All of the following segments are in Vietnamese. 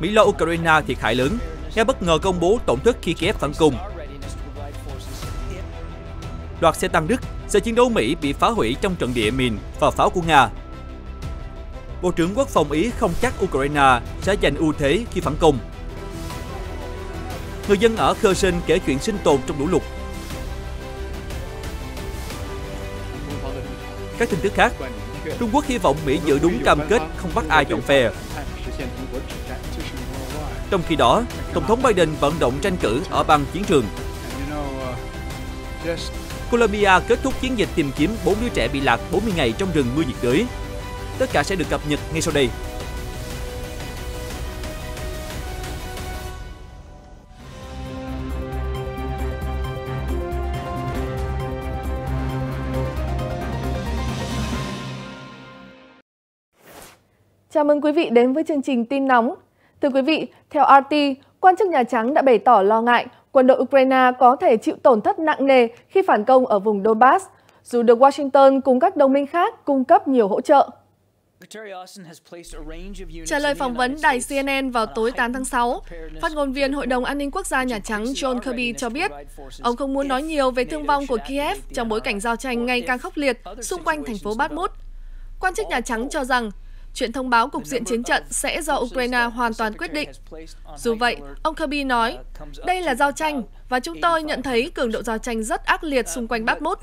Mỹ lo Ukraine thiệt hại lớn, Nga bất ngờ công bố tổn thất khi Kiev phản cung. Loạt xe tăng Đức, xe chiến đấu Mỹ bị phá hủy trong trận địa mìn và pháo của Nga. Bộ trưởng Quốc phòng Ý không chắc Ukraine sẽ giành ưu thế khi phản công. Người dân ở Kherson kể chuyện sinh tồn trong lũ lụt. Các tin tức khác, Trung Quốc hy vọng Mỹ giữ đúng cam kết không bắt ai chọn phe. Trong khi đó, Tổng thống Biden vận động tranh cử ở bang chiến trường. Colombia kết thúc chiến dịch tìm kiếm 4 đứa trẻ bị lạc 40 ngày trong rừng mưa nhiệt đới. Tất cả sẽ được cập nhật ngay sau đây. Chào mừng quý vị đến với chương trình tin nóng. Thưa quý vị, theo RT, quan chức Nhà Trắng đã bày tỏ lo ngại quân đội Ukraine có thể chịu tổn thất nặng nề khi phản công ở vùng Donbass, dù được Washington cùng các đồng minh khác cung cấp nhiều hỗ trợ. Trả lời phỏng vấn đài CNN vào uh, tối 8 tháng 6, phát ngôn viên Hội đồng An ninh Quốc gia Nhà Trắng John Kirby cho biết ông không muốn nói nhiều về thương vong của Kiev trong bối cảnh giao tranh ngày càng khốc liệt xung quanh thành phố Bakhmut. Quan chức Nhà Trắng cho rằng Chuyện thông báo cục diện chiến trận sẽ do Ukraine hoàn toàn quyết định. Dù vậy, ông Kirby nói, đây là giao tranh và chúng tôi nhận thấy cường độ giao tranh rất ác liệt xung quanh Bakhmut.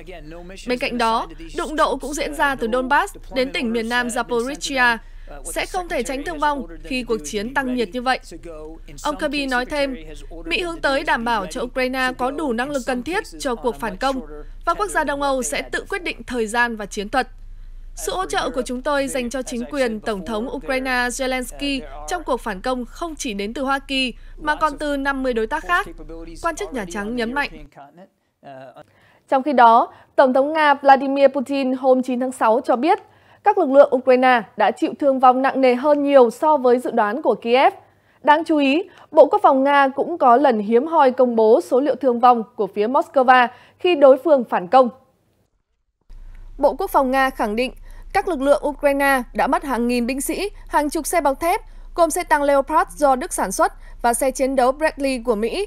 Bên cạnh đó, đụng độ cũng diễn ra từ Donbass đến tỉnh miền nam Zaporizhia, sẽ không thể tránh thương vong khi cuộc chiến tăng nhiệt như vậy. Ông Kirby nói thêm, Mỹ hướng tới đảm bảo cho Ukraine có đủ năng lực cần thiết cho cuộc phản công, và quốc gia Đông Âu sẽ tự quyết định thời gian và chiến thuật. Sự hỗ trợ của chúng tôi dành cho chính quyền Tổng thống Ukraine Zelensky trong cuộc phản công không chỉ đến từ Hoa Kỳ, mà còn từ 50 đối tác khác, quan chức Nhà Trắng nhấn mạnh. Trong khi đó, Tổng thống Nga Vladimir Putin hôm 9 tháng 6 cho biết các lực lượng Ukraine đã chịu thương vong nặng nề hơn nhiều so với dự đoán của Kiev. Đáng chú ý, Bộ Quốc phòng Nga cũng có lần hiếm hoi công bố số liệu thương vong của phía Moscow khi đối phương phản công. Bộ Quốc phòng Nga khẳng định các lực lượng Ukraine đã mất hàng nghìn binh sĩ, hàng chục xe bọc thép, gồm xe tăng Leopard do Đức sản xuất và xe chiến đấu Bradley của Mỹ.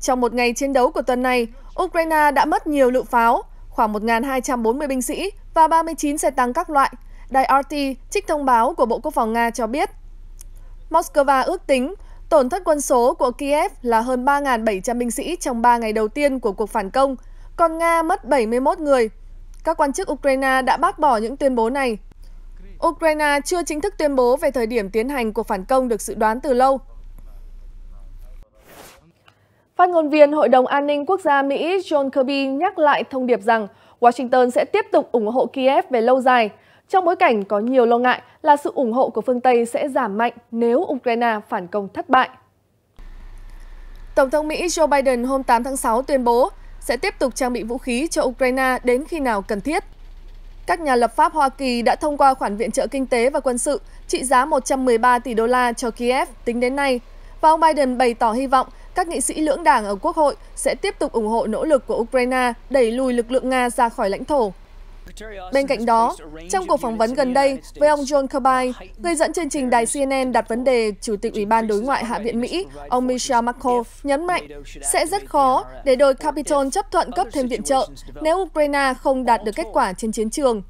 Trong một ngày chiến đấu của tuần này, Ukraine đã mất nhiều lựu pháo, khoảng 1.240 binh sĩ và 39 xe tăng các loại, đài RT trích thông báo của Bộ Quốc phòng Nga cho biết. Moscow ước tính tổn thất quân số của Kiev là hơn 3.700 binh sĩ trong 3 ngày đầu tiên của cuộc phản công, còn Nga mất 71 người các quan chức Ukraine đã bác bỏ những tuyên bố này. Ukraine chưa chính thức tuyên bố về thời điểm tiến hành cuộc phản công được dự đoán từ lâu. Phát ngôn viên Hội đồng An ninh Quốc gia Mỹ John Kirby nhắc lại thông điệp rằng Washington sẽ tiếp tục ủng hộ Kiev về lâu dài, trong bối cảnh có nhiều lo ngại là sự ủng hộ của phương Tây sẽ giảm mạnh nếu Ukraine phản công thất bại. Tổng thống Mỹ Joe Biden hôm 8 tháng 6 tuyên bố sẽ tiếp tục trang bị vũ khí cho Ukraine đến khi nào cần thiết. Các nhà lập pháp Hoa Kỳ đã thông qua khoản viện trợ kinh tế và quân sự trị giá 113 tỷ đô la cho Kiev tính đến nay, và ông Biden bày tỏ hy vọng các nghị sĩ lưỡng đảng ở Quốc hội sẽ tiếp tục ủng hộ nỗ lực của Ukraine đẩy lùi lực lượng Nga ra khỏi lãnh thổ. Bên cạnh đó, trong cuộc phỏng vấn gần đây với ông John Kirby, người dẫn chương trình đài CNN đặt vấn đề Chủ tịch Ủy ban Đối ngoại Hạ viện Mỹ, ông Michel Marco, nhấn mạnh sẽ rất khó để đôi Capitol chấp thuận cấp thêm viện trợ nếu Ukraine không đạt được kết quả trên chiến trường.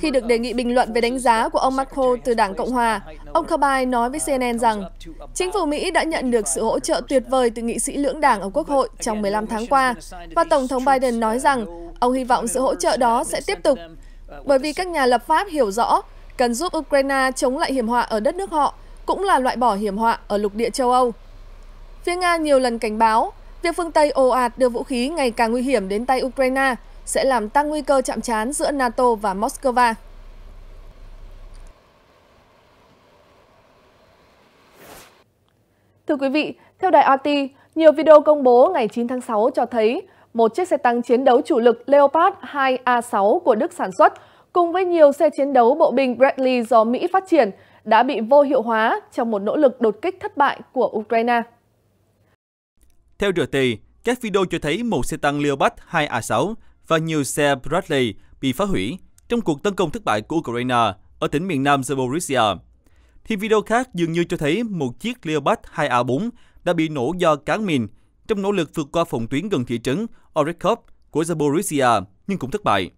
Khi được đề nghị bình luận về đánh giá của ông Marco từ Đảng Cộng Hòa, ông Kabay nói với CNN rằng chính phủ Mỹ đã nhận được sự hỗ trợ tuyệt vời từ nghị sĩ lưỡng đảng ở Quốc hội trong 15 tháng qua, và Tổng thống Biden nói rằng ông hy vọng sự hỗ trợ đó sẽ tiếp tục, bởi vì các nhà lập pháp hiểu rõ cần giúp Ukraine chống lại hiểm họa ở đất nước họ, cũng là loại bỏ hiểm họa ở lục địa châu Âu. Phía Nga nhiều lần cảnh báo, việc phương Tây ồ ạt đưa vũ khí ngày càng nguy hiểm đến tay Ukraine – sẽ làm tăng nguy cơ chạm trán giữa NATO và Moscow. Thưa quý vị, theo đài RT, nhiều video công bố ngày 9 tháng 6 cho thấy một chiếc xe tăng chiến đấu chủ lực Leopard 2A6 của Đức sản xuất cùng với nhiều xe chiến đấu bộ binh Bradley do Mỹ phát triển đã bị vô hiệu hóa trong một nỗ lực đột kích thất bại của Ukraine. Theo RT, các video cho thấy một xe tăng Leopard 2A6 và nhiều xe Bradley bị phá hủy trong cuộc tấn công thất bại của Ukraine ở tỉnh miền nam Zaporizhia. Thì video khác dường như cho thấy một chiếc Leopard 2A4 đã bị nổ do cán mìn trong nỗ lực vượt qua phòng tuyến gần thị trấn Orekhov của Zaporizhia nhưng cũng thất bại.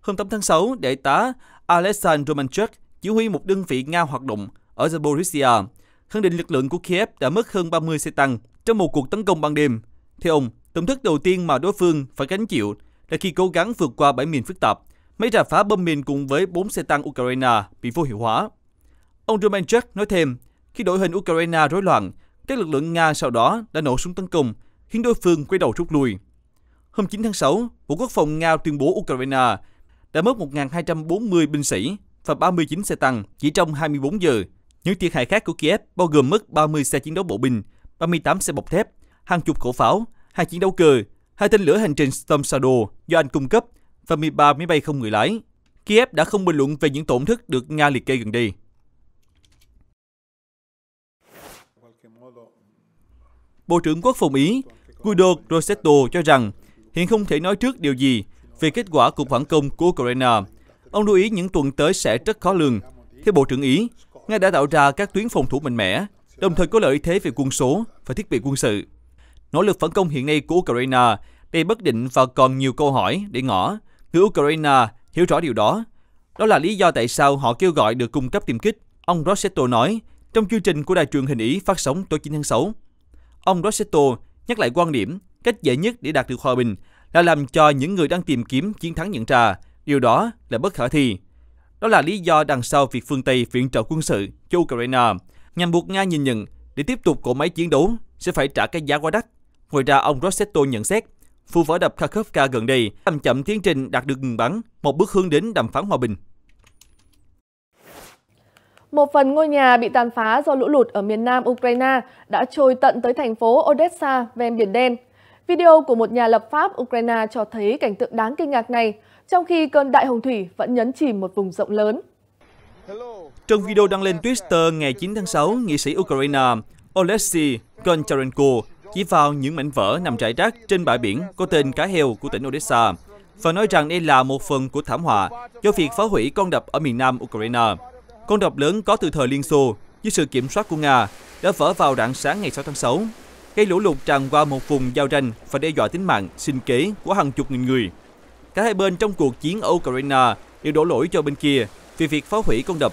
Hôm 8 tháng 6, đại tá Alexander Romanchuk chỉ huy một đơn vị Nga hoạt động ở Zaporizhia, khẳng định lực lượng của Kiev đã mất hơn 30 xe tăng trong một cuộc tấn công ban đêm. Theo ông, tổn thức đầu tiên mà đối phương phải gánh chịu là khi cố gắng vượt qua bãi mìn phức tạp, máy rà phá bom mìn cùng với 4 xe tăng Ukraine bị vô hiệu hóa. Ông Romanchuk nói thêm, khi đội hình Ukraine rối loạn, các lực lượng Nga sau đó đã nổ súng tấn công, khiến đối phương quay đầu rút lui. Hôm 9 tháng 6, Bộ Quốc phòng Nga tuyên bố Ukraine đã mất 1.240 binh sĩ và 39 xe tăng chỉ trong 24 giờ. Những thiệt hại khác của Kiev bao gồm mất 30 xe chiến đấu bộ binh, 38 xe bọc thép, hàng chục khẩu pháo, hai chiến đấu cơ Hai tên lửa hành trình Storm Shadow do Anh cung cấp và 13 máy bay không người lái. Kiev đã không bình luận về những tổn thất được Nga liệt kê gần đây. Bộ trưởng Quốc phòng Ý Guido Rosetto cho rằng hiện không thể nói trước điều gì về kết quả cuộc phản công của Ukraine. Ông lưu ý những tuần tới sẽ rất khó lường. Theo Bộ trưởng Ý, Nga đã tạo ra các tuyến phòng thủ mạnh mẽ, đồng thời có lợi thế về quân số và thiết bị quân sự. Nỗ lực phản công hiện nay của Ukraine đầy bất định và còn nhiều câu hỏi để ngỏ. Người Ukraine hiểu rõ điều đó. Đó là lý do tại sao họ kêu gọi được cung cấp tiêm kích, ông Rossetto nói trong chương trình của đài truyền hình Ý phát sóng tối 9 tháng 6. Ông Rossetto nhắc lại quan điểm cách dễ nhất để đạt được hòa bình là làm cho những người đang tìm kiếm chiến thắng nhận ra điều đó là bất khả thi. Đó là lý do đằng sau việc phương Tây viện trợ quân sự cho Ukraine nhằm buộc Nga nhìn nhận để tiếp tục cỗ máy chiến đấu sẽ phải trả cái giá quá đắt Ngoài ra, ông Rossetto nhận xét, phu vỡ đập Kharkovka gần đây làm chậm tiến trình đạt được ngừng bắn, một bước hướng đến đàm phán hòa bình. Một phần ngôi nhà bị tàn phá do lũ lụt ở miền nam Ukraine đã trôi tận tới thành phố Odessa ven Biển Đen. Video của một nhà lập pháp Ukraine cho thấy cảnh tượng đáng kinh ngạc này, trong khi cơn đại hồng thủy vẫn nhấn chìm một vùng rộng lớn. Trong video đăng lên Twitter ngày 9 tháng 6, nghị sĩ Ukraine Oleksiy Goncharenko chỉ vào những mảnh vỡ nằm rải rác trên bãi biển có tên cá heo của tỉnh Odessa và nói rằng đây là một phần của thảm họa do việc phá hủy con đập ở miền nam Ukraine. Con đập lớn có từ thời Liên Xô dưới sự kiểm soát của Nga đã vỡ vào rạng sáng ngày 6 tháng 6, gây lũ lụt tràn qua một vùng giao tranh và đe dọa tính mạng, sinh kế của hàng chục nghìn người. Cả hai bên trong cuộc chiến ở Ukraine đều đổ lỗi cho bên kia vì việc phá hủy con đập,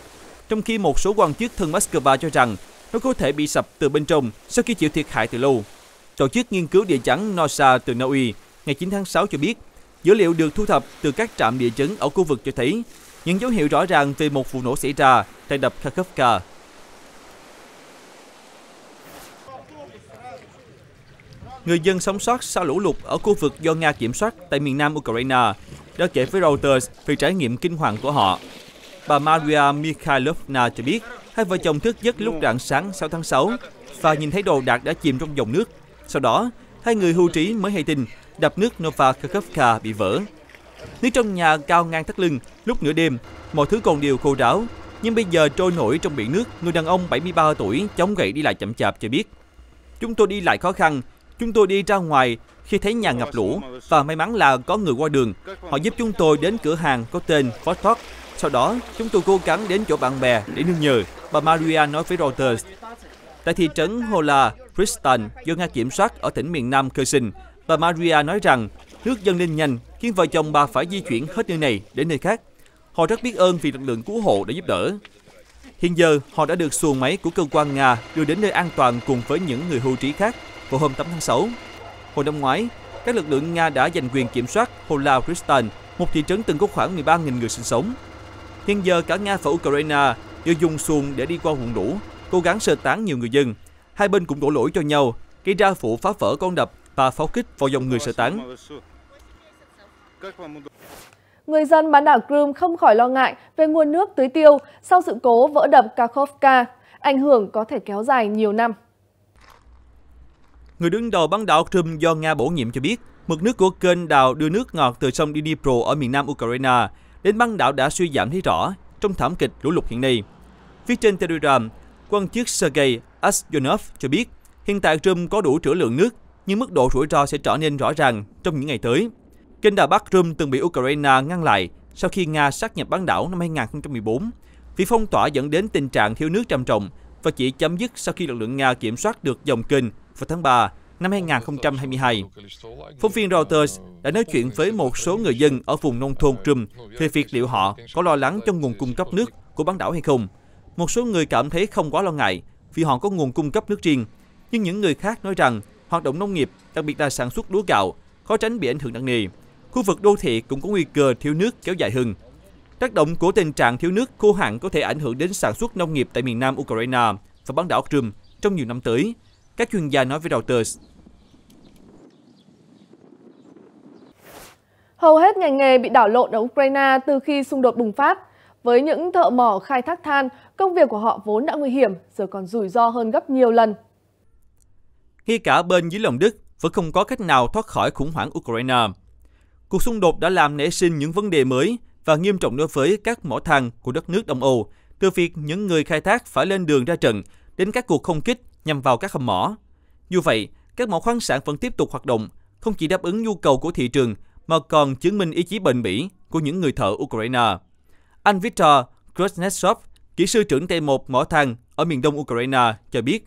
trong khi một số quan chức thân Moscow cho rằng nó có thể bị sập từ bên trong sau khi chịu thiệt hại từ lâu. Tổ chức nghiên cứu địa chấn NOSA từ Na Uy ngày 9 tháng 6 cho biết, dữ liệu được thu thập từ các trạm địa chấn ở khu vực cho thấy những dấu hiệu rõ ràng về một vụ nổ xảy ra tại đập Kharkovka. Người dân sống sót sau lũ lụt ở khu vực do Nga kiểm soát tại miền nam Ukraine đã kể với Reuters về trải nghiệm kinh hoàng của họ. Bà Maria Mikhailovna cho biết hai vợ chồng thức giấc lúc rạng sáng 6 tháng 6 và nhìn thấy đồ đạc đã chìm trong dòng nước sau đó, hai người hưu trí mới hay tin đập nước Nova Kharkovka bị vỡ. Nước trong nhà cao ngang thắt lưng, lúc nửa đêm, mọi thứ còn đều khô ráo. Nhưng bây giờ trôi nổi trong biển nước, người đàn ông 73 tuổi chống gậy đi lại chậm chạp cho biết. Chúng tôi đi lại khó khăn, chúng tôi đi ra ngoài khi thấy nhà ngập lũ và may mắn là có người qua đường. Họ giúp chúng tôi đến cửa hàng có tên Fostok. Sau đó, chúng tôi cố gắng đến chỗ bạn bè để nương nhờ, bà Maria nói với Reuters tại thị trấn Hola, Kristan do Nga kiểm soát ở tỉnh miền Nam Kherson. Bà Maria nói rằng nước dâng lên nhanh khiến vợ chồng bà phải di chuyển hết nơi này đến nơi khác. Họ rất biết ơn vì lực lượng cứu hộ đã giúp đỡ. Hiện giờ, họ đã được xuồng máy của cơ quan Nga đưa đến nơi an toàn cùng với những người hưu trí khác vào hôm 8 tháng 6. Hồi năm ngoái, các lực lượng Nga đã giành quyền kiểm soát Hola Kristan, một thị trấn từng có khoảng 13.000 người sinh sống. Hiện giờ, cả Nga và Ukraine đều dùng xuồng để đi qua vùng lũ cố gắng sơ tán nhiều người dân. Hai bên cũng đổ lỗi cho nhau, gây ra vụ phá vỡ con đập và pháo kích vào dòng người sơ tán. Người dân bán đảo Crimea không khỏi lo ngại về nguồn nước tưới tiêu sau sự cố vỡ đập Kakhovka, ảnh hưởng có thể kéo dài nhiều năm. Người đứng đầu bán đảo Crimea do Nga bổ nhiệm cho biết, mực nước của kênh đào đưa nước ngọt từ sông Dnipro ở miền nam Ukraine đến bán đảo đã suy giảm thấy rõ trong thảm kịch lũ lụt hiện nay. Phía trên Telegram, Quan chức Sergei Asyonov cho biết, hiện tại Crimea có đủ trữ lượng nước, nhưng mức độ rủi ro sẽ trở nên rõ ràng trong những ngày tới. Kênh đà Bắc Crimea từng bị Ukraine ngăn lại sau khi Nga sát nhập bán đảo năm 2014. Việc phong tỏa dẫn đến tình trạng thiếu nước trầm trọng và chỉ chấm dứt sau khi lực lượng Nga kiểm soát được dòng kênh vào tháng 3 năm 2022. Phóng viên Reuters đã nói chuyện với một số người dân ở vùng nông thôn Trùm về việc liệu họ có lo lắng cho nguồn cung cấp nước của bán đảo hay không. Một số người cảm thấy không quá lo ngại vì họ có nguồn cung cấp nước riêng, nhưng những người khác nói rằng hoạt động nông nghiệp, đặc biệt là sản xuất lúa gạo, khó tránh bị ảnh hưởng nặng nề. Khu vực đô thị cũng có nguy cơ thiếu nước kéo dài hơn. Tác động của tình trạng thiếu nước khô hạn có thể ảnh hưởng đến sản xuất nông nghiệp tại miền nam Ukraine và bán đảo Crimea trong nhiều năm tới, các chuyên gia nói với Reuters. Hầu hết ngành nghề bị đảo lộn ở Ukraine từ khi xung đột bùng phát, với những thợ mỏ khai thác than Công việc của họ vốn đã nguy hiểm, giờ còn rủi ro hơn gấp nhiều lần. khi cả bên dưới lòng Đức vẫn không có cách nào thoát khỏi khủng hoảng Ukraine. Cuộc xung đột đã làm nảy sinh những vấn đề mới và nghiêm trọng đối với các mỏ than của đất nước Đông Âu, từ việc những người khai thác phải lên đường ra trận đến các cuộc không kích nhằm vào các hầm mỏ. Dù vậy, các mỏ khoáng sản vẫn tiếp tục hoạt động, không chỉ đáp ứng nhu cầu của thị trường mà còn chứng minh ý chí bền bỉ của những người thợ Ukraine. Anh Viktor Kuznetsov, Kỹ sư trưởng T1 Mỏ Thang ở miền đông Ukraine cho biết,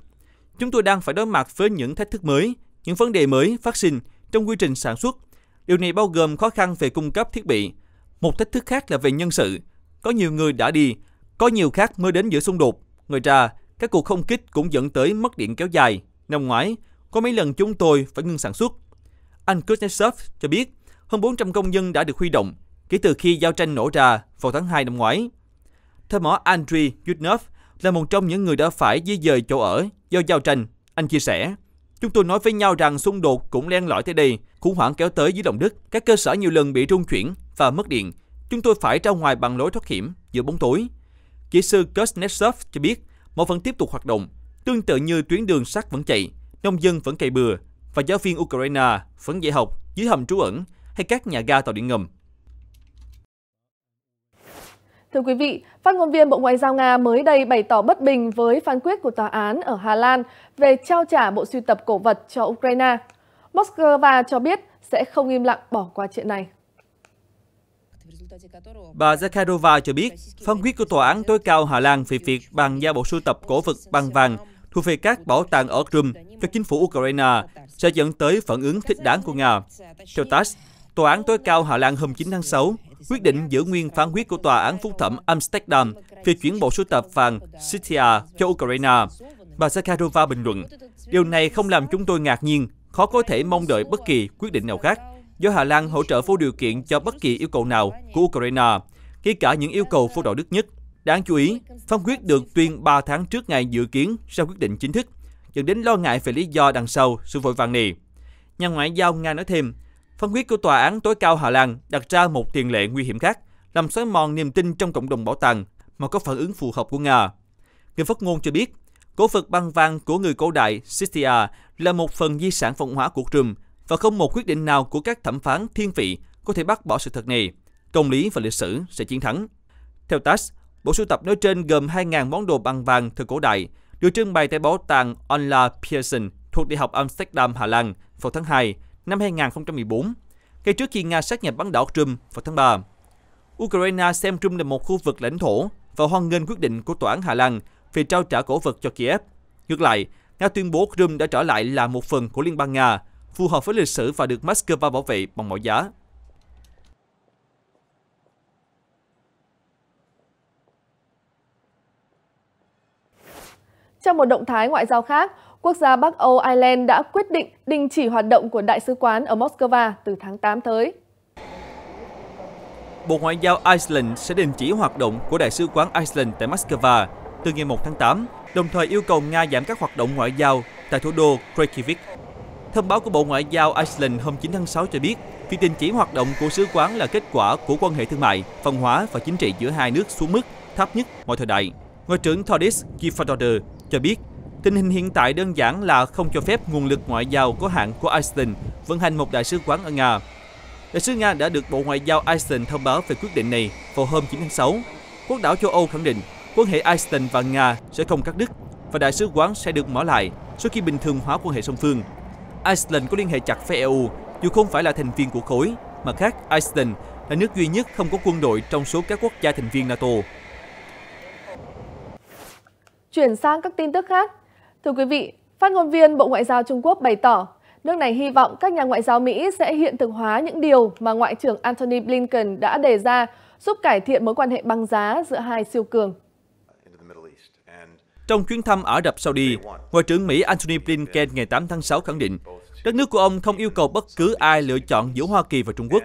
chúng tôi đang phải đối mặt với những thách thức mới, những vấn đề mới phát sinh trong quy trình sản xuất. Điều này bao gồm khó khăn về cung cấp thiết bị. Một thách thức khác là về nhân sự. Có nhiều người đã đi, có nhiều khác mới đến giữa xung đột. Ngoài ra, các cuộc không kích cũng dẫn tới mất điện kéo dài. Năm ngoái, có mấy lần chúng tôi phải ngưng sản xuất. Anh Kuznetsov cho biết, hơn 400 công nhân đã được huy động kể từ khi giao tranh nổ ra vào tháng 2 năm ngoái. Thợ mỏ Andriy Yudnov là một trong những người đã phải di dời chỗ ở do giao tranh. Anh chia sẻ, Chúng tôi nói với nhau rằng xung đột cũng len lỏi tới đây, khủng hoảng kéo tới dưới lòng đất, các cơ sở nhiều lần bị rung chuyển và mất điện. Chúng tôi phải ra ngoài bằng lối thoát hiểm giữa bóng tối. Kỹ sư Kuznetsov cho biết, một phần tiếp tục hoạt động, tương tự như tuyến đường sắt vẫn chạy, nông dân vẫn cày bừa và giáo viên Ukraine vẫn dạy học dưới hầm trú ẩn hay các nhà ga tàu điện ngầm. Thưa quý vị, phát ngôn viên Bộ Ngoại giao Nga mới đây bày tỏ bất bình với phán quyết của tòa án ở Hà Lan về trao trả bộ sưu tập cổ vật cho Ukraine. Moscow cho biết sẽ không im lặng bỏ qua chuyện này. Bà Zakharova cho biết, phán quyết của Tòa án tối cao Hà Lan về việc bàn giao bộ sưu tập cổ vật bằng vàng thuộc về các bảo tàng ở Crimea cho chính phủ Ukraine sẽ dẫn tới phản ứng thích đáng của Nga. Theo TASS, Tòa án tối cao Hà Lan hôm 9 tháng 6 quyết định giữ nguyên phán quyết của Tòa án Phúc thẩm Amsterdam về chuyển bộ sưu tập vàng Sitia cho Ukraine. Bà Zakharova bình luận, điều này không làm chúng tôi ngạc nhiên, khó có thể mong đợi bất kỳ quyết định nào khác, do Hà Lan hỗ trợ vô điều kiện cho bất kỳ yêu cầu nào của Ukraine, kể cả những yêu cầu vô đạo đức nhất. Đáng chú ý, phán quyết được tuyên 3 tháng trước ngày dự kiến ra quyết định chính thức, dẫn đến lo ngại về lý do đằng sau sự vội vàng này. Nhà ngoại giao Nga nói thêm, Phán quyết của Tòa án tối cao Hà Lan đặt ra một tiền lệ nguy hiểm khác, làm xói mòn niềm tin trong cộng đồng bảo tàng mà có phản ứng phù hợp của Nga. Người phát ngôn cho biết, cổ vật băng vàng của người cổ đại Sistia là một phần di sản văn hóa của Trùm và không một quyết định nào của các thẩm phán thiên vị có thể bác bỏ sự thật này. Công lý và lịch sử sẽ chiến thắng. Theo TASS, bộ sưu tập nói trên gồm 2.000 món đồ băng vàng thời cổ đại, được trưng bày tại bảo tàng Onla Pearson thuộc Đại học Amsterdam, Hà Lan vào tháng 2 năm 2014, ngay trước khi Nga sát nhập bán đảo Crimea vào tháng 3. Ukraine xem Crimea là một khu vực lãnh thổ và hoan nghênh quyết định của tòa án Hà Lan về trao trả cổ vật cho Kiev. Ngược lại, Nga tuyên bố Crimea đã trở lại là một phần của Liên bang Nga, phù hợp với lịch sử và được Moscow bảo vệ bằng mọi giá. Trong một động thái ngoại giao khác, quốc gia Bắc Âu Ireland đã quyết định đình chỉ hoạt động của đại sứ quán ở Moscow từ tháng 8 tới. Bộ Ngoại giao Iceland sẽ đình chỉ hoạt động của Đại sứ quán Iceland tại Moscow từ ngày 1 tháng 8, đồng thời yêu cầu Nga giảm các hoạt động ngoại giao tại thủ đô Reykjavik. Thông báo của Bộ Ngoại giao Iceland hôm 9 tháng 6 cho biết, việc đình chỉ hoạt động của sứ quán là kết quả của quan hệ thương mại, văn hóa và chính trị giữa hai nước xuống mức thấp nhất mọi thời đại. Ngoại trưởng Thordis Giffadoder cho biết Tình hình hiện tại đơn giản là không cho phép nguồn lực ngoại giao có hạn của Iceland vận hành một đại sứ quán ở Nga. Đại sứ Nga đã được Bộ Ngoại giao Iceland thông báo về quyết định này vào hôm 9 tháng 6. Quốc đảo châu Âu khẳng định quan hệ Iceland và Nga sẽ không cắt đứt và đại sứ quán sẽ được mở lại sau khi bình thường hóa quan hệ song phương. Iceland có liên hệ chặt với EU dù không phải là thành viên của khối. mà khác, Iceland là nước duy nhất không có quân đội trong số các quốc gia thành viên NATO. Chuyển sang các tin tức khác, Thưa quý vị, phát ngôn viên Bộ Ngoại giao Trung Quốc bày tỏ, nước này hy vọng các nhà ngoại giao Mỹ sẽ hiện thực hóa những điều mà Ngoại trưởng Antony Blinken đã đề ra, giúp cải thiện mối quan hệ băng giá giữa hai siêu cường. Trong chuyến thăm Ả Rập Saudi, Ngoại trưởng Mỹ Antony Blinken ngày 8 tháng 6 khẳng định, đất nước của ông không yêu cầu bất cứ ai lựa chọn giữa Hoa Kỳ và Trung Quốc.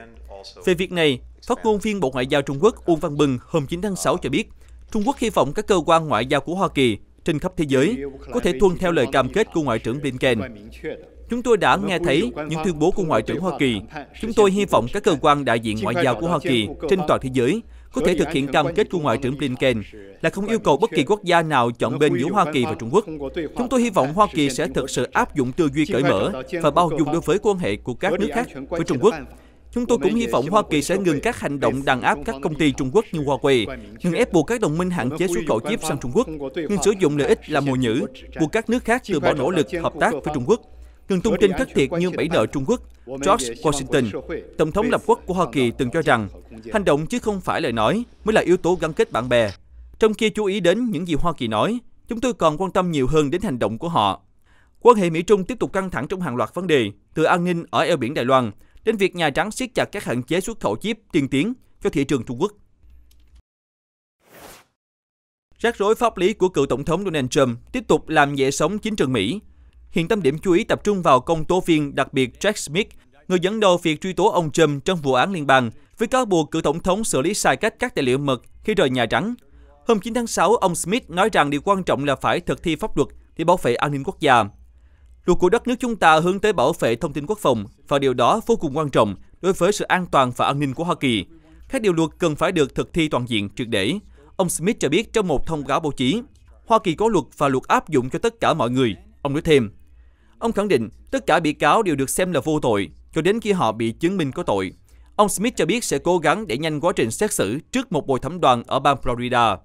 Về việc này, phát ngôn viên Bộ Ngoại giao Trung Quốc Uông Văn Bừng hôm 9 tháng 6 cho biết, Trung Quốc hy vọng các cơ quan ngoại giao của Hoa Kỳ trên khắp thế giới có thể tuân theo lời cam kết của Ngoại trưởng Blinken. Chúng tôi đã nghe thấy những tuyên bố của Ngoại trưởng Hoa Kỳ. Chúng tôi hy vọng các cơ quan đại diện ngoại giao của Hoa Kỳ trên toàn thế giới có thể thực hiện cam kết của Ngoại trưởng Blinken là không yêu cầu bất kỳ quốc gia nào chọn bên giữa Hoa Kỳ và Trung Quốc. Chúng tôi hy vọng Hoa Kỳ sẽ thực sự áp dụng tư duy cởi mở và bao dung đối với quan hệ của các nước khác với Trung Quốc Chúng tôi cũng hy vọng Hoa Kỳ sẽ ngừng các hành động đàn áp các công ty Trung Quốc như Huawei, ngừng ép buộc các đồng minh hạn chế xuất khẩu chip sang Trung Quốc, ngừng sử dụng lợi ích làm mồi nhử, buộc các nước khác từ bỏ nỗ lực hợp tác với Trung Quốc, ngừng tung tin thất thiệt như bẫy nợ Trung Quốc. George Washington, Tổng thống lập quốc của Hoa Kỳ từng cho rằng, hành động chứ không phải lời nói mới là yếu tố gắn kết bạn bè. Trong khi chú ý đến những gì Hoa Kỳ nói, chúng tôi còn quan tâm nhiều hơn đến hành động của họ. Quan hệ Mỹ-Trung tiếp tục căng thẳng trong hàng loạt vấn đề, từ an ninh ở eo biển Đài Loan đến việc Nhà Trắng siết chặt các hạn chế xuất khẩu chip tiên tiến cho thị trường Trung Quốc. Rắc rối pháp lý của cựu Tổng thống Donald Trump tiếp tục làm dễ sống chính trường Mỹ. Hiện tâm điểm chú ý tập trung vào công tố viên đặc biệt Jack Smith, người dẫn đầu việc truy tố ông Trump trong vụ án liên bang với cáo buộc cựu Tổng thống xử lý sai cách các tài liệu mật khi rời Nhà Trắng. Hôm 9 tháng 6, ông Smith nói rằng điều quan trọng là phải thực thi pháp luật để bảo vệ an ninh quốc gia Luật của đất nước chúng ta hướng tới bảo vệ thông tin quốc phòng và điều đó vô cùng quan trọng đối với sự an toàn và an ninh của Hoa Kỳ. Các điều luật cần phải được thực thi toàn diện triệt để. Ông Smith cho biết trong một thông cáo báo chí, Hoa Kỳ có luật và luật áp dụng cho tất cả mọi người. Ông nói thêm, ông khẳng định tất cả bị cáo đều được xem là vô tội cho đến khi họ bị chứng minh có tội. Ông Smith cho biết sẽ cố gắng để nhanh quá trình xét xử trước một bồi thẩm đoàn ở bang Florida.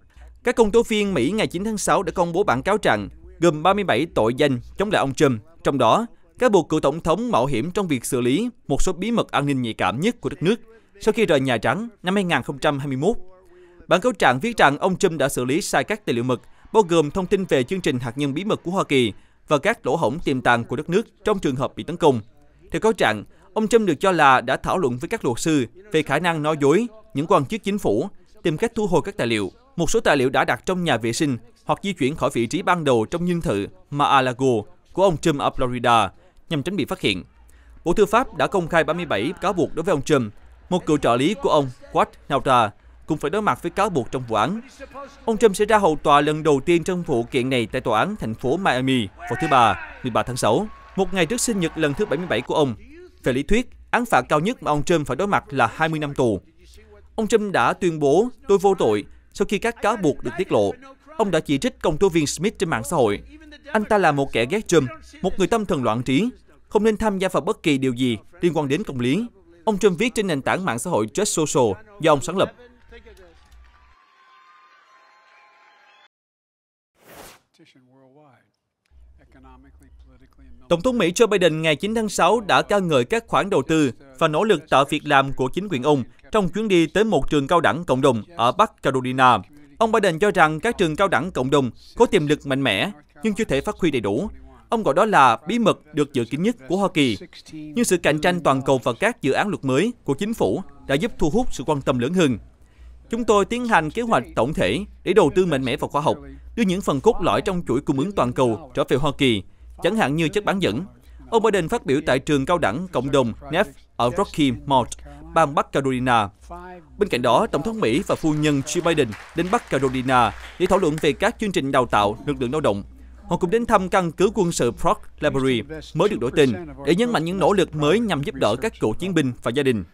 Các công tố viên Mỹ ngày 9 tháng 6 đã công bố bản cáo trạng gồm 37 tội danh chống lại ông Trump trong đó, cáo buộc cựu tổng thống mạo hiểm trong việc xử lý một số bí mật an ninh nhạy cảm nhất của đất nước sau khi rời Nhà Trắng năm 2021. Bản cáo trạng viết rằng ông Trump đã xử lý sai các tài liệu mật, bao gồm thông tin về chương trình hạt nhân bí mật của Hoa Kỳ và các lỗ hổng tiềm tàng của đất nước trong trường hợp bị tấn công. Theo cáo trạng, ông Trump được cho là đã thảo luận với các luật sư về khả năng nói dối những quan chức chính phủ, tìm cách thu hồi các tài liệu. Một số tài liệu đã đặt trong nhà vệ sinh hoặc di chuyển khỏi vị trí ban đầu trong nhân thự Mar-a-Lago của ông Trump ở Florida nhằm tránh bị phát hiện. Bộ Tư pháp đã công khai 37 cáo buộc đối với ông Trump, một cựu trợ lý của ông, Quat Nauta, cũng phải đối mặt với cáo buộc trong vụ án. Ông Trump sẽ ra hầu tòa lần đầu tiên trong vụ kiện này tại tòa án thành phố Miami vào thứ Ba, 13 tháng 6, một ngày trước sinh nhật lần thứ 77 của ông. Về lý thuyết, án phạt cao nhất mà ông Trump phải đối mặt là 20 năm tù. Ông Trump đã tuyên bố tôi vô tội sau khi các cáo buộc được tiết lộ ông đã chỉ trích công tố viên Smith trên mạng xã hội. Anh ta là một kẻ ghét Trump, một người tâm thần loạn trí, không nên tham gia vào bất kỳ điều gì liên quan đến công lý. Ông Trump viết trên nền tảng mạng xã hội Just Social do ông sáng lập. Tổng thống Mỹ Joe Biden ngày 9 tháng 6 đã ca ngợi các khoản đầu tư và nỗ lực tạo việc làm của chính quyền ông trong chuyến đi tới một trường cao đẳng cộng đồng ở Bắc Carolina. Ông Biden cho rằng các trường cao đẳng cộng đồng có tiềm lực mạnh mẽ nhưng chưa thể phát huy đầy đủ. Ông gọi đó là bí mật được giữ kín nhất của Hoa Kỳ. Nhưng sự cạnh tranh toàn cầu và các dự án luật mới của chính phủ đã giúp thu hút sự quan tâm lớn hơn. Chúng tôi tiến hành kế hoạch tổng thể để đầu tư mạnh mẽ vào khoa học, đưa những phần cốt lõi trong chuỗi cung ứng toàn cầu trở về Hoa Kỳ, chẳng hạn như chất bán dẫn. Ông Biden phát biểu tại trường cao đẳng cộng đồng NEF ở Rocky Mount, bang Bắc Carolina. Bên cạnh đó, Tổng thống Mỹ và phu nhân Joe Biden đến Bắc Carolina để thảo luận về các chương trình đào tạo lực lượng lao động Họ cũng đến thăm căn cứ quân sự Prague Library mới được đổi tên để nhấn mạnh những nỗ lực mới nhằm giúp đỡ các cựu chiến binh và gia đình.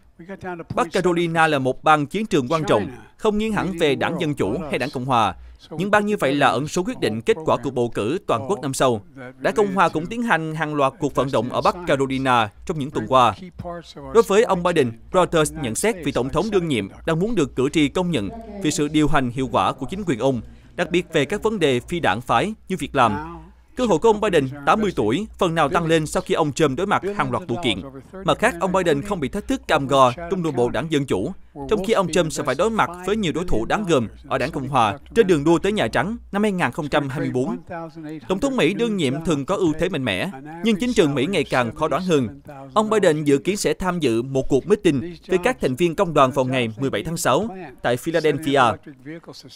Bắc Carolina là một bang chiến trường quan trọng, không nghiêng hẳn về đảng Dân Chủ hay đảng Cộng Hòa. Những bang như vậy là ẩn số quyết định kết quả cuộc bầu cử toàn quốc năm sau. Đảng Cộng Hòa cũng tiến hành hàng loạt cuộc vận động ở Bắc Carolina trong những tuần qua. Đối với ông Biden, Reuters nhận xét vị tổng thống đương nhiệm đang muốn được cử tri công nhận vì sự điều hành hiệu quả của chính quyền ông đặc biệt về các vấn đề phi đảng phái như việc làm. Cơ hội của ông Biden, 80 tuổi, phần nào tăng lên sau khi ông Trump đối mặt hàng loạt vụ kiện. Mặt khác, ông Biden không bị thách thức cam gò trong nội bộ đảng Dân Chủ, trong khi ông Trump sẽ phải đối mặt với nhiều đối thủ đáng gờm ở đảng Cộng Hòa trên đường đua tới Nhà Trắng năm 2024. Tổng thống Mỹ đương nhiệm thường có ưu thế mạnh mẽ, nhưng chính trường Mỹ ngày càng khó đoán hơn. Ông Biden dự kiến sẽ tham dự một cuộc meeting với các thành viên công đoàn vào ngày 17 tháng 6 tại Philadelphia.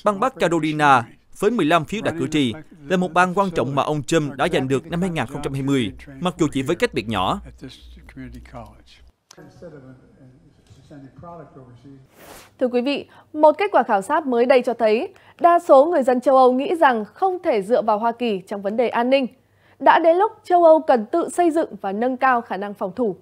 Bang Bắc Carolina với 15 phiếu đại cử tri là một bang quan trọng mà ông Trump đã giành được năm 2020, mặc dù chỉ với cách biệt nhỏ. Thưa quý vị, một kết quả khảo sát mới đây cho thấy đa số người dân châu Âu nghĩ rằng không thể dựa vào Hoa Kỳ trong vấn đề an ninh. Đã đến lúc châu Âu cần tự xây dựng và nâng cao khả năng phòng thủ.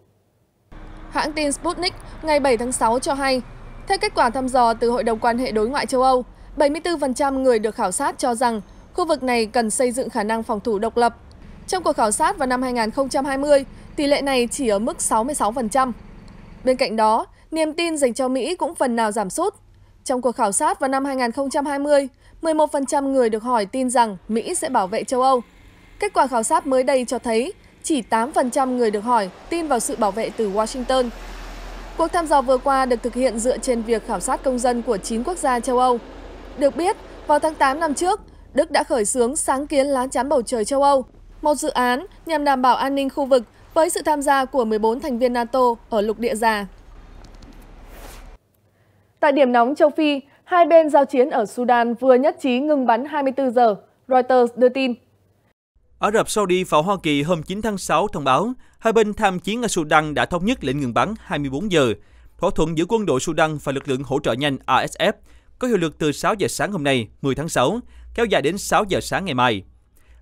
Hãng tin Sputnik ngày 7 tháng 6 cho hay, theo kết quả thăm dò từ Hội đồng quan hệ đối ngoại châu Âu, 74% người được khảo sát cho rằng khu vực này cần xây dựng khả năng phòng thủ độc lập. Trong cuộc khảo sát vào năm 2020, tỷ lệ này chỉ ở mức 66%. Bên cạnh đó, niềm tin dành cho Mỹ cũng phần nào giảm sút. Trong cuộc khảo sát vào năm 2020, 11% người được hỏi tin rằng Mỹ sẽ bảo vệ châu Âu. Kết quả khảo sát mới đây cho thấy chỉ 8% người được hỏi tin vào sự bảo vệ từ Washington. Cuộc thăm dò vừa qua được thực hiện dựa trên việc khảo sát công dân của 9 quốc gia châu Âu. Được biết, vào tháng 8 năm trước, Đức đã khởi xướng sáng kiến lá chắn bầu trời châu Âu, một dự án nhằm đảm bảo an ninh khu vực với sự tham gia của 14 thành viên NATO ở lục địa già. Tại điểm nóng châu Phi, hai bên giao chiến ở Sudan vừa nhất trí ngừng bắn 24 giờ, Reuters đưa tin. Ả Rập Saudi và Hoa Kỳ hôm 9 tháng 6 thông báo, hai bên tham chiến ở Sudan đã thống nhất lệnh ngừng bắn 24 giờ. Thỏa thuận giữa quân đội Sudan và lực lượng hỗ trợ nhanh asf có hiệu lực từ 6 giờ sáng hôm nay, 10 tháng 6, kéo dài đến 6 giờ sáng ngày mai.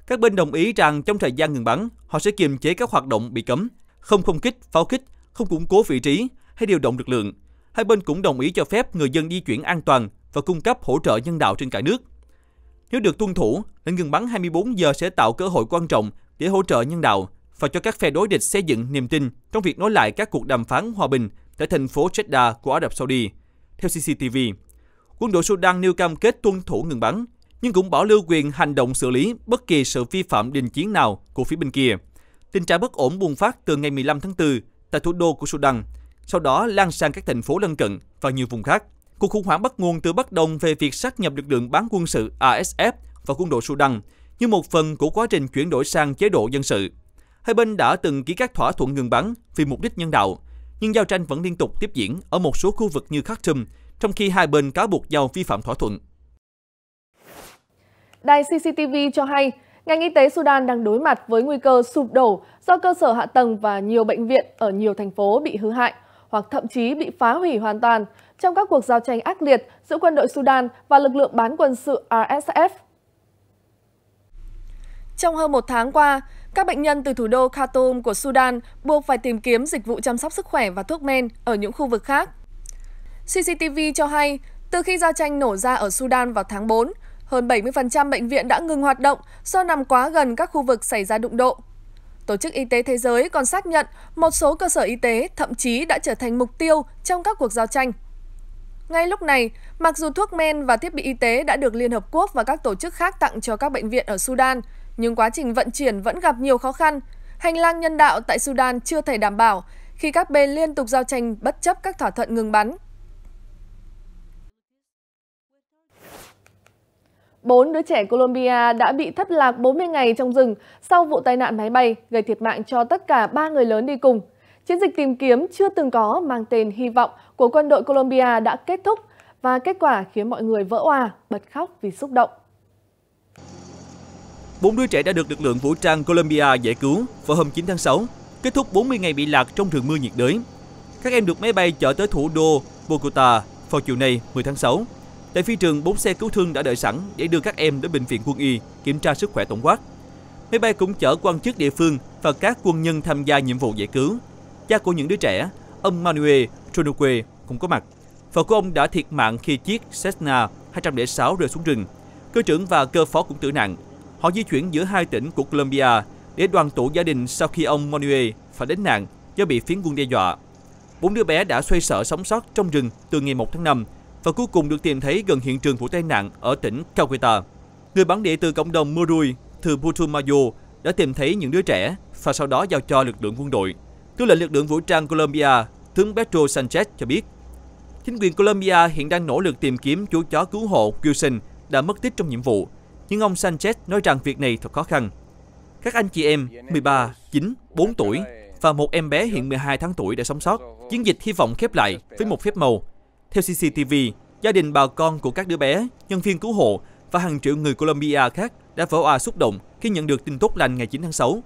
Các bên đồng ý rằng trong thời gian ngừng bắn, họ sẽ kiềm chế các hoạt động bị cấm, không không kích, pháo kích, không củng cố vị trí hay điều động lực lượng, hai bên cũng đồng ý cho phép người dân di chuyển an toàn và cung cấp hỗ trợ nhân đạo trên cả nước. Nếu được tuân thủ, lệnh ngừng bắn 24 giờ sẽ tạo cơ hội quan trọng để hỗ trợ nhân đạo và cho các phe đối địch xây dựng niềm tin trong việc nối lại các cuộc đàm phán hòa bình tại thành phố Jeddah của Ả Rập Saudi. Theo CCTV, quân đội Sudan nêu cam kết tuân thủ ngừng bắn, nhưng cũng bảo lưu quyền hành động xử lý bất kỳ sự vi phạm đình chiến nào của phía bên kia. Tình trạng bất ổn bùng phát từ ngày 15 tháng 4 tại thủ đô của Sudan – sau đó lan sang các thành phố lân cận và nhiều vùng khác. Cuộc khủng hoảng bắt nguồn từ bất đồng về việc sát nhập lực lượng bán quân sự ASF và quân đội Sudan như một phần của quá trình chuyển đổi sang chế độ dân sự. Hai bên đã từng ký các thỏa thuận ngừng bắn vì mục đích nhân đạo, nhưng giao tranh vẫn liên tục tiếp diễn ở một số khu vực như Khartoum, trong khi hai bên cáo buộc nhau vi phạm thỏa thuận. Đài CCTV cho hay, ngành y tế Sudan đang đối mặt với nguy cơ sụp đổ do cơ sở hạ tầng và nhiều bệnh viện ở nhiều thành phố bị hư hại – hoặc thậm chí bị phá hủy hoàn toàn trong các cuộc giao tranh ác liệt giữa quân đội Sudan và lực lượng bán quân sự RSF. Trong hơn một tháng qua, các bệnh nhân từ thủ đô Khartoum của Sudan buộc phải tìm kiếm dịch vụ chăm sóc sức khỏe và thuốc men ở những khu vực khác. CCTV cho hay, từ khi giao tranh nổ ra ở Sudan vào tháng 4, hơn 70% bệnh viện đã ngừng hoạt động do nằm quá gần các khu vực xảy ra đụng độ. Tổ chức Y tế Thế giới còn xác nhận một số cơ sở y tế thậm chí đã trở thành mục tiêu trong các cuộc giao tranh. Ngay lúc này, mặc dù thuốc men và thiết bị y tế đã được Liên Hợp Quốc và các tổ chức khác tặng cho các bệnh viện ở Sudan, nhưng quá trình vận chuyển vẫn gặp nhiều khó khăn. Hành lang nhân đạo tại Sudan chưa thể đảm bảo khi các bên liên tục giao tranh bất chấp các thỏa thuận ngừng bắn. bốn đứa trẻ Colombia đã bị thất lạc 40 ngày trong rừng sau vụ tai nạn máy bay gây thiệt mạng cho tất cả ba người lớn đi cùng. Chiến dịch tìm kiếm chưa từng có mang tên hy vọng của quân đội Colombia đã kết thúc và kết quả khiến mọi người vỡ òa, bật khóc vì xúc động. Bốn đứa trẻ đã được lực lượng vũ trang Colombia giải cứu vào hôm 9 tháng 6, kết thúc 40 ngày bị lạc trong rừng mưa nhiệt đới. Các em được máy bay chở tới thủ đô Bogota vào chiều nay 10 tháng 6 Tại phi trường, 4 xe cứu thương đã đợi sẵn để đưa các em đến bệnh viện quân y kiểm tra sức khỏe tổng quát. Máy bay cũng chở quan chức địa phương và các quân nhân tham gia nhiệm vụ giải cứu. Cha của những đứa trẻ, ông Manuel Tronokwe cũng có mặt. Vợ của ông đã thiệt mạng khi chiếc Cessna 206 rơi xuống rừng. Cơ trưởng và cơ phó cũng tử nạn. Họ di chuyển giữa hai tỉnh của Colombia để đoàn tụ gia đình sau khi ông Manuel phải đến nạn do bị phiến quân đe dọa. Bốn đứa bé đã xoay sở sống sót trong rừng từ ngày 1 tháng 5 và cuối cùng được tìm thấy gần hiện trường vụ tai nạn ở tỉnh Kakuta. Người bản địa từ cộng đồng Murui, từ Putumayo, đã tìm thấy những đứa trẻ và sau đó giao cho lực lượng quân đội. Tư lệnh lực lượng vũ trang Colombia, tướng Pedro Sanchez cho biết, chính quyền Colombia hiện đang nỗ lực tìm kiếm chú chó cứu hộ Wilson đã mất tích trong nhiệm vụ, nhưng ông Sanchez nói rằng việc này thật khó khăn. Các anh chị em 13, 9, 4 tuổi và một em bé hiện 12 tháng tuổi đã sống sót. Chiến dịch hy vọng khép lại với một phép màu theo CCTV, gia đình bà con của các đứa bé, nhân viên cứu hộ và hàng triệu người Colombia khác đã vỡ òa xúc động khi nhận được tin tốt lành ngày 9 tháng 6.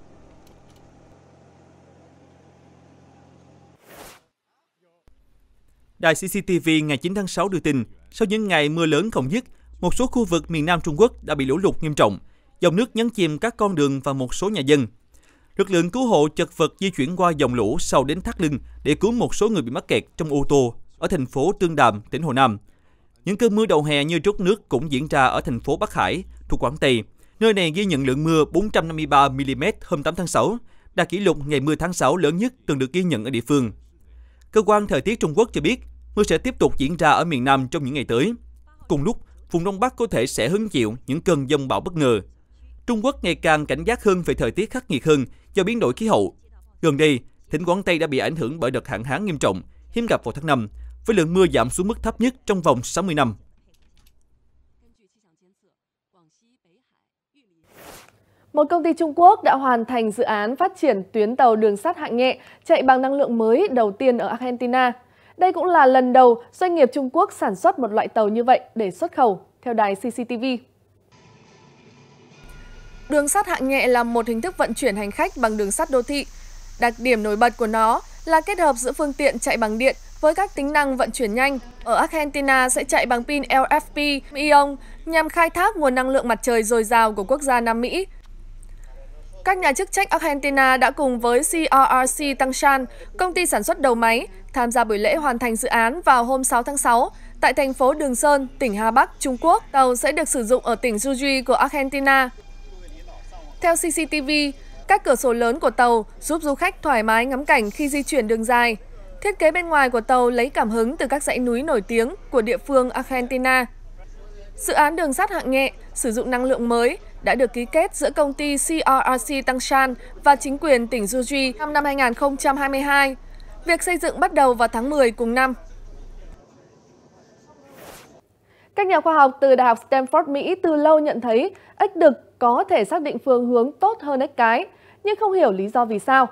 Đài CCTV ngày 9 tháng 6 đưa tin, sau những ngày mưa lớn không dứt, một số khu vực miền Nam Trung Quốc đã bị lũ lụt nghiêm trọng, dòng nước nhấn chìm các con đường và một số nhà dân. Lực lượng cứu hộ chật vật di chuyển qua dòng lũ sau đến thác lưng để cứu một số người bị mắc kẹt trong ô tô ở thành phố Tương Đàm, tỉnh Hồ Nam. Những cơn mưa đầu hè như trút nước cũng diễn ra ở thành phố Bắc Hải, thuộc Quảng Tây. Nơi này ghi nhận lượng mưa 453 mm hôm 8 tháng 6, đạt kỷ lục ngày mưa tháng 6 lớn nhất từng được ghi nhận ở địa phương. Cơ quan thời tiết Trung Quốc cho biết, mưa sẽ tiếp tục diễn ra ở miền Nam trong những ngày tới. Cùng lúc, vùng Đông Bắc có thể sẽ hứng chịu những cơn dông bão bất ngờ. Trung Quốc ngày càng cảnh giác hơn về thời tiết khắc nghiệt hơn do biến đổi khí hậu. Gần đây, tỉnh Quảng Tây đã bị ảnh hưởng bởi đợt hạn hán nghiêm trọng, hiếm gặp vào tháng 5, với lượng mưa giảm xuống mức thấp nhất trong vòng 60 năm. Một công ty Trung Quốc đã hoàn thành dự án phát triển tuyến tàu đường sắt hạng nhẹ chạy bằng năng lượng mới đầu tiên ở Argentina. Đây cũng là lần đầu doanh nghiệp Trung Quốc sản xuất một loại tàu như vậy để xuất khẩu, theo đài CCTV. Đường sắt hạng nhẹ là một hình thức vận chuyển hành khách bằng đường sắt đô thị. Đặc điểm nổi bật của nó là kết hợp giữa phương tiện chạy bằng điện với các tính năng vận chuyển nhanh. Ở Argentina sẽ chạy bằng pin LFP ion nhằm khai thác nguồn năng lượng mặt trời dồi dào của quốc gia Nam Mỹ. Các nhà chức trách Argentina đã cùng với CRRC Tangshan, công ty sản xuất đầu máy, tham gia buổi lễ hoàn thành dự án vào hôm 6 tháng 6 tại thành phố Đường Sơn, tỉnh Hà Bắc, Trung Quốc. Tàu sẽ được sử dụng ở tỉnh Jujuy của Argentina. Theo CCTV, các cửa sổ lớn của tàu giúp du khách thoải mái ngắm cảnh khi di chuyển đường dài. Thiết kế bên ngoài của tàu lấy cảm hứng từ các dãy núi nổi tiếng của địa phương Argentina. Dự án đường sắt hạng nhẹ sử dụng năng lượng mới đã được ký kết giữa công ty CRRC Tangshan và chính quyền tỉnh Juji năm năm 2022. Việc xây dựng bắt đầu vào tháng 10 cùng năm. Các nhà khoa học từ Đại học Stanford Mỹ từ lâu nhận thấy ếch đực có thể xác định phương hướng tốt hơn ếch cái, nhưng không hiểu lý do vì sao.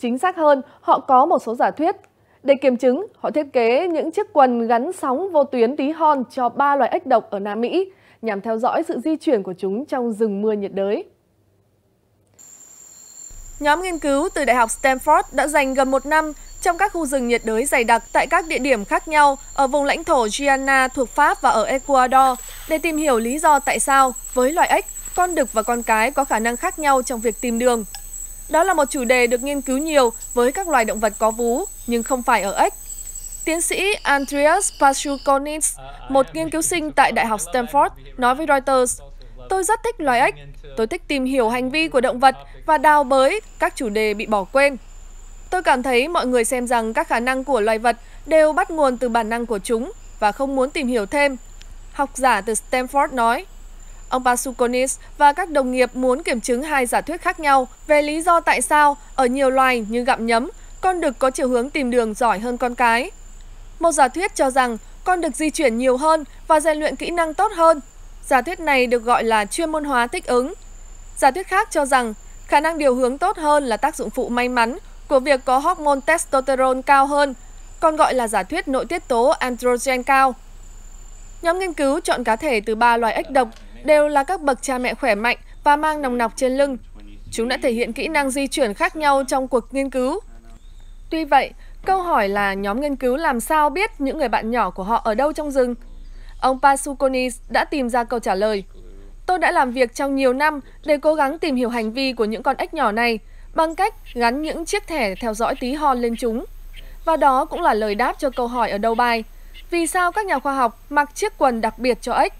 Chính xác hơn, họ có một số giả thuyết để kiểm chứng, họ thiết kế những chiếc quần gắn sóng vô tuyến tí hon cho ba loài ếch độc ở Nam Mỹ nhằm theo dõi sự di chuyển của chúng trong rừng mưa nhiệt đới. Nhóm nghiên cứu từ Đại học Stanford đã dành gần một năm trong các khu rừng nhiệt đới dày đặc tại các địa điểm khác nhau ở vùng lãnh thổ Guyana thuộc Pháp và ở Ecuador để tìm hiểu lý do tại sao với loài ếch, con đực và con cái có khả năng khác nhau trong việc tìm đường. Đó là một chủ đề được nghiên cứu nhiều với các loài động vật có vú, nhưng không phải ở ếch. Tiến sĩ Andreas Pashukonis, một nghiên cứu sinh tại Đại học Stanford, nói với Reuters, Tôi rất thích loài ếch. Tôi thích tìm hiểu hành vi của động vật và đào bới các chủ đề bị bỏ quên. Tôi cảm thấy mọi người xem rằng các khả năng của loài vật đều bắt nguồn từ bản năng của chúng và không muốn tìm hiểu thêm. Học giả từ Stanford nói, Ông Pasukonis và các đồng nghiệp muốn kiểm chứng hai giả thuyết khác nhau về lý do tại sao ở nhiều loài như gặm nhấm, con đực có chiều hướng tìm đường giỏi hơn con cái. Một giả thuyết cho rằng con đực di chuyển nhiều hơn và rèn luyện kỹ năng tốt hơn. Giả thuyết này được gọi là chuyên môn hóa thích ứng. Giả thuyết khác cho rằng khả năng điều hướng tốt hơn là tác dụng phụ may mắn của việc có hormone testosterone cao hơn, còn gọi là giả thuyết nội tiết tố androgen cao. Nhóm nghiên cứu chọn cá thể từ ba loài ếch độc đều là các bậc cha mẹ khỏe mạnh và mang nòng nọc trên lưng. Chúng đã thể hiện kỹ năng di chuyển khác nhau trong cuộc nghiên cứu. Tuy vậy, câu hỏi là nhóm nghiên cứu làm sao biết những người bạn nhỏ của họ ở đâu trong rừng? Ông Pasukonis đã tìm ra câu trả lời. Tôi đã làm việc trong nhiều năm để cố gắng tìm hiểu hành vi của những con ếch nhỏ này bằng cách gắn những chiếc thẻ theo dõi tí hon lên chúng. Và đó cũng là lời đáp cho câu hỏi ở đầu bài. Vì sao các nhà khoa học mặc chiếc quần đặc biệt cho ếch?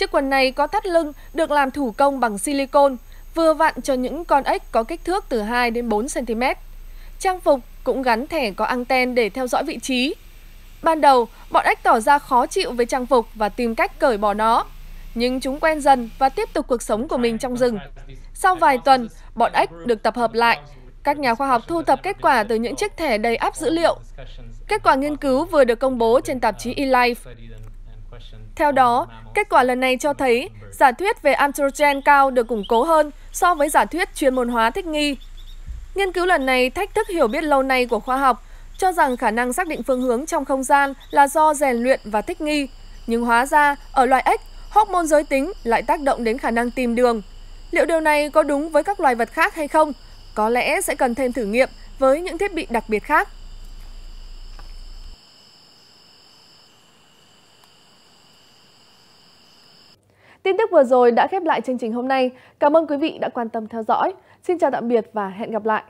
Chiếc quần này có thắt lưng, được làm thủ công bằng silicon, vừa vặn cho những con ếch có kích thước từ 2 đến 4 cm. Trang phục cũng gắn thẻ có anten để theo dõi vị trí. Ban đầu, bọn ếch tỏ ra khó chịu với trang phục và tìm cách cởi bỏ nó. Nhưng chúng quen dần và tiếp tục cuộc sống của mình trong rừng. Sau vài tuần, bọn ếch được tập hợp lại. Các nhà khoa học thu thập kết quả từ những chiếc thẻ đầy áp dữ liệu. Kết quả nghiên cứu vừa được công bố trên tạp chí eLife. Theo đó, kết quả lần này cho thấy giả thuyết về androgen cao được củng cố hơn so với giả thuyết chuyên môn hóa thích nghi. Nghiên cứu lần này thách thức hiểu biết lâu nay của khoa học, cho rằng khả năng xác định phương hướng trong không gian là do rèn luyện và thích nghi. Nhưng hóa ra, ở loài ếch, hormone giới tính lại tác động đến khả năng tìm đường. Liệu điều này có đúng với các loài vật khác hay không? Có lẽ sẽ cần thêm thử nghiệm với những thiết bị đặc biệt khác. Tin tức vừa rồi đã khép lại chương trình hôm nay. Cảm ơn quý vị đã quan tâm theo dõi. Xin chào tạm biệt và hẹn gặp lại.